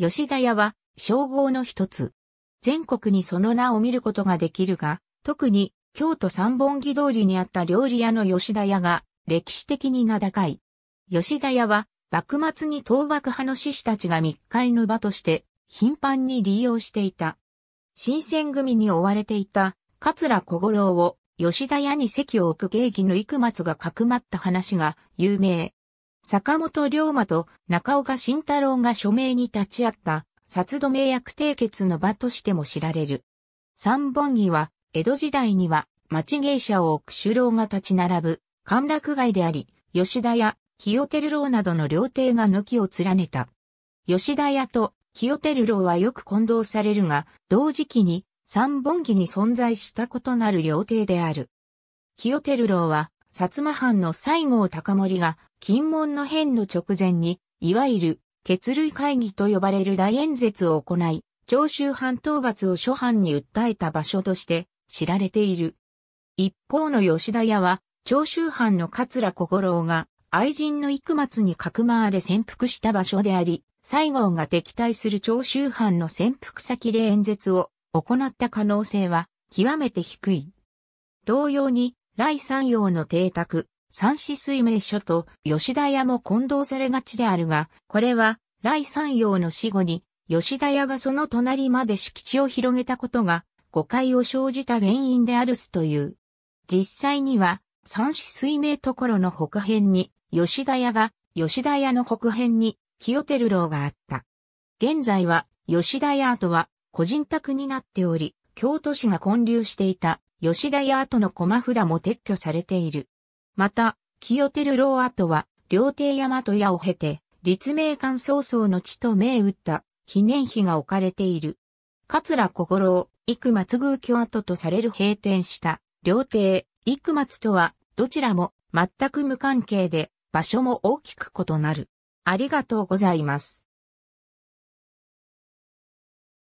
吉田屋は、称号の一つ。全国にその名を見ることができるが、特に京都三本木通りにあった料理屋の吉田屋が歴史的に名高い。吉田屋は幕末に倒幕派の志士たちが密会の場として頻繁に利用していた。新選組に追われていた桂小五郎を吉田屋に席を置く芸儀の幾松がかくまった話が有名。坂本龍馬と中岡慎太郎が署名に立ち会った、札止役締結の場としても知られる。三本木は、江戸時代には、町芸者を置く首郎が立ち並ぶ、歓楽街であり、吉田屋、清照郎などの料亭が軒を連ねた。吉田屋と清照郎はよく混同されるが、同時期に三本木に存在した異なる料亭である。清照郎は薩摩藩の西郷隆盛が、金門の変の直前に、いわゆる、血類会議と呼ばれる大演説を行い、長州藩討伐を諸藩に訴えた場所として知られている。一方の吉田屋は、長州藩の桂小五郎が愛人の幾松にかくまわれ潜伏した場所であり、西郷が敵対する長州藩の潜伏先で演説を行った可能性は極めて低い。同様に来山陽の邸宅、三子水明書と吉田屋も混同されがちであるが、これは来山陽の死後に吉田屋がその隣まで敷地を広げたことが誤解を生じた原因であるすという。実際には三子水明ところの北辺に吉田屋が吉田屋の北辺に清照楼があった。現在は吉田屋とは個人宅になっており、京都市が建立していた吉田屋跡の駒札も撤去されている。また、清照楼跡は、料亭山と屋を経て、立命館早々の地と銘打った記念碑が置かれている。桂小五郎、幾松宮居跡とされる閉店した料亭、幾松とは、どちらも全く無関係で、場所も大きく異なる。ありがとうございます。